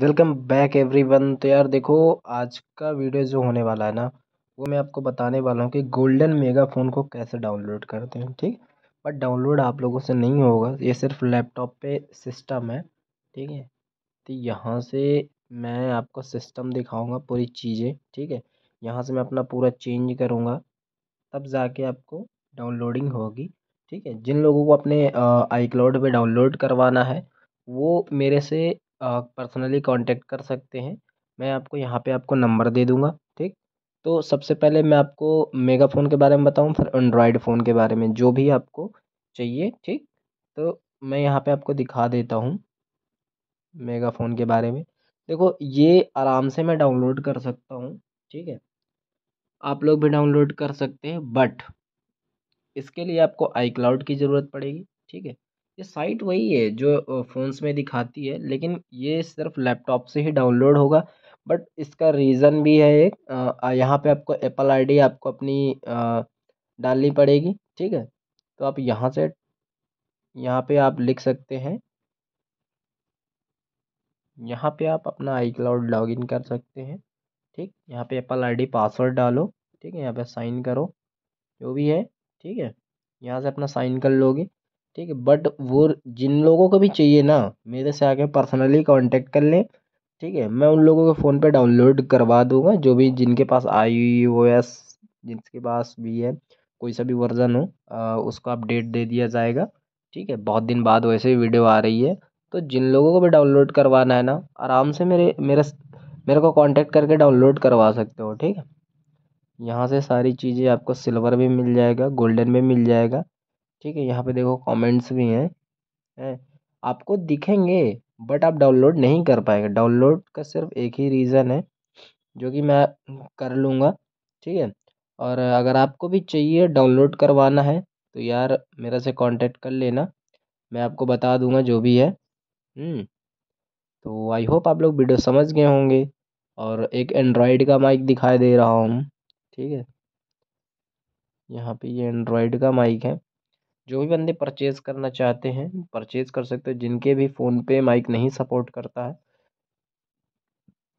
welcome back everyone तो यार देखो आज का वीडियो जो होने वाला है ना वो मैं आपको बताने वाला हूँ कि गोल्डन मेगा फ़ोन को कैसे डाउनलोड करते हैं ठीक बट डाउनलोड आप लोगों से नहीं होगा ये सिर्फ लैपटॉप पे सिस्टम है ठीक है तो यहाँ से मैं आपको सिस्टम दिखाऊंगा पूरी चीज़ें ठीक है यहाँ से मैं अपना पूरा चेंज करूँगा तब जाके आपको डाउनलोडिंग होगी ठीक है जिन लोगों को अपने आई क्लाउड पर डाउनलोड करवाना है वो मेरे से पर्सनली कांटेक्ट कर सकते हैं मैं आपको यहाँ पे आपको नंबर दे दूँगा ठीक तो सबसे पहले मैं आपको मेगा फ़ोन के बारे में बताऊँ फिर एंड्रॉयड फ़ोन के बारे में जो भी आपको चाहिए ठीक तो मैं यहाँ पर आपको दिखा देता हूँ मेगा फ़ोन के बारे में देखो ये आराम से मैं डाउनलोड कर सकता हूँ ठीक है आप लोग भी डाउनलोड कर सकते हैं बट इसके लिए आपको आई क्लाउड की ज़रूरत पड़ेगी ठीक है ये साइट वही है जो फ़ोन्स में दिखाती है लेकिन ये सिर्फ लैपटॉप से ही डाउनलोड होगा बट इसका रीज़न भी है एक यहाँ पे आपको एप्पल आईडी आपको अपनी डालनी पड़ेगी ठीक है तो आप यहाँ से यहाँ पे आप लिख सकते हैं यहाँ पे आप अपना आई क्लाउड लॉगिन कर सकते हैं ठीक यहाँ पे एप्पल आईडी पासवर्ड डालो ठीक है यहाँ पे साइन करो जो भी है ठीक है यहाँ से अपना साइन कर लोगे ठीक है बट वो जिन लोगों को भी चाहिए ना मेरे से आके पर्सनली कांटेक्ट कर लें ठीक है मैं उन लोगों के फ़ोन पे डाउनलोड करवा दूंगा जो भी जिनके पास आई ओ एस जिनके पास भी है कोई सा भी वर्ज़न हो आ, उसको अपडेट दे दिया जाएगा ठीक है बहुत दिन बाद वैसे ही वीडियो आ रही है तो जिन लोगों को भी डाउनलोड करवाना है ना आराम से मेरे मेरे मेरे को कांटेक्ट करके डाउनलोड करवा सकते हो ठीक है यहाँ से सारी चीज़ें आपको सिल्वर भी मिल जाएगा गोल्डन भी मिल जाएगा ठीक है यहाँ पे देखो कमेंट्स भी हैं हैं आपको दिखेंगे बट आप डाउनलोड नहीं कर पाएंगे डाउनलोड का सिर्फ एक ही रीज़न है जो कि मैं कर लूँगा ठीक है और अगर आपको भी चाहिए डाउनलोड करवाना है तो यार मेरे से कांटेक्ट कर लेना मैं आपको बता दूंगा जो भी है हम्म, तो आई होप आप लोग वीडियो समझ गए होंगे और एक एंड्रॉयड का माइक दिखाई दे रहा हूँ ठीक है यहाँ पे ये एंड्रॉयड का माइक है जो भी बंदे परचेज़ करना चाहते हैं परचेज़ कर सकते हैं जिनके भी फ़ोन पे माइक नहीं सपोर्ट करता है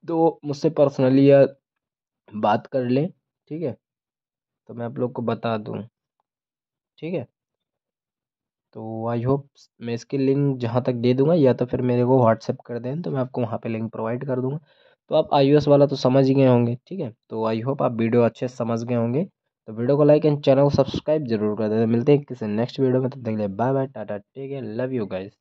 तो मुझसे पर्सनली या बात कर लें ठीक है तो मैं आप लोग को बता दूँ ठीक है तो आई होप मैं इसकी लिंक जहाँ तक दे दूँगा या तो फिर मेरे को व्हाट्सएप कर दें तो मैं आपको वहाँ पे लिंक प्रोवाइड कर दूँगा तो आप आई वाला तो समझ गए होंगे ठीक है तो आई होप आप वीडियो अच्छे से समझ गए होंगे तो वीडियो को लाइक एंड चैनल को सब्सक्राइब जरूर कर देते मिलते हैं किसी नेक्स्ट वीडियो में तब तक के लिए bye bye tata take love you guys